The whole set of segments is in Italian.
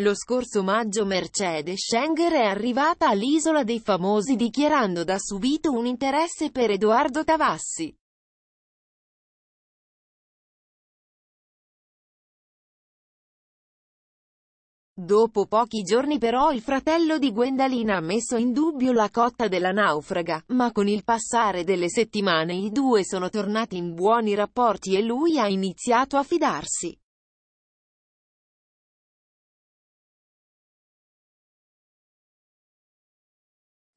Lo scorso maggio Mercedes Schenger è arrivata all'Isola dei Famosi dichiarando da subito un interesse per Edoardo Tavassi. Dopo pochi giorni però il fratello di Gwendalina ha messo in dubbio la cotta della naufraga, ma con il passare delle settimane i due sono tornati in buoni rapporti e lui ha iniziato a fidarsi.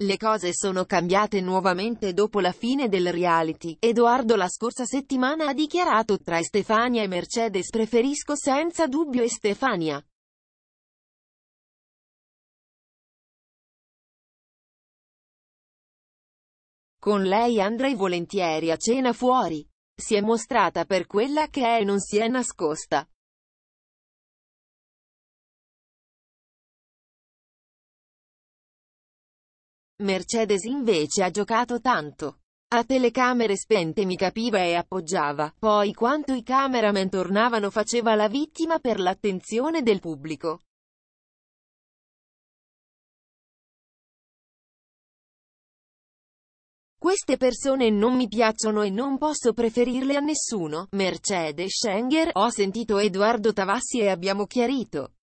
Le cose sono cambiate nuovamente dopo la fine del reality. Edoardo la scorsa settimana ha dichiarato tra Stefania e Mercedes preferisco senza dubbio Stefania. Con lei andrei volentieri a cena fuori. Si è mostrata per quella che è e non si è nascosta. Mercedes invece ha giocato tanto. A telecamere spente mi capiva e appoggiava, poi quanto i cameraman tornavano faceva la vittima per l'attenzione del pubblico. Queste persone non mi piacciono e non posso preferirle a nessuno. Mercedes Schenger, ho sentito Edoardo Tavassi e abbiamo chiarito.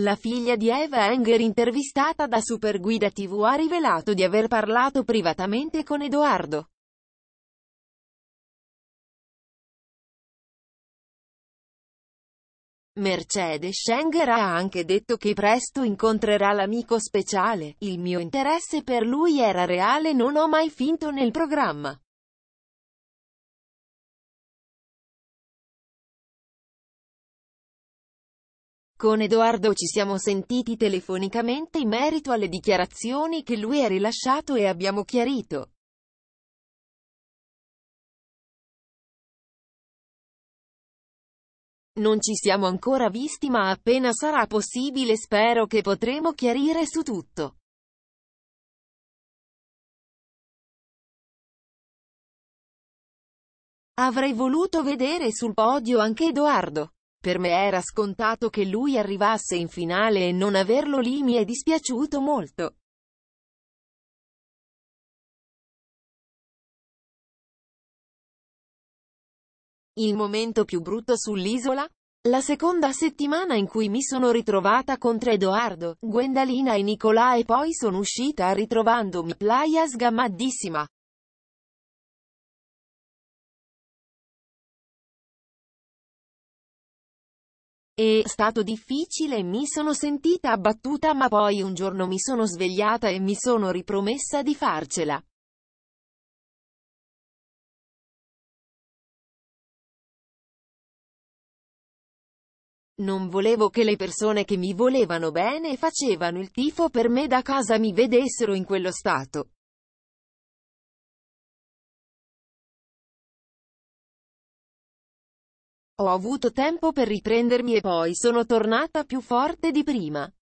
La figlia di Eva Enger intervistata da Superguida TV ha rivelato di aver parlato privatamente con Edoardo. Mercedes Schenger ha anche detto che presto incontrerà l'amico speciale, il mio interesse per lui era reale non ho mai finto nel programma. Con Edoardo ci siamo sentiti telefonicamente in merito alle dichiarazioni che lui ha rilasciato e abbiamo chiarito. Non ci siamo ancora visti ma appena sarà possibile spero che potremo chiarire su tutto. Avrei voluto vedere sul podio anche Edoardo. Per me era scontato che lui arrivasse in finale e non averlo lì mi è dispiaciuto molto. Il momento più brutto sull'isola? La seconda settimana in cui mi sono ritrovata contro Edoardo, Gwendalina e Nicolà e poi sono uscita ritrovandomi, Playa sgammadissima. È stato difficile, e mi sono sentita abbattuta ma poi un giorno mi sono svegliata e mi sono ripromessa di farcela. Non volevo che le persone che mi volevano bene e facevano il tifo per me da casa mi vedessero in quello stato. Ho avuto tempo per riprendermi e poi sono tornata più forte di prima.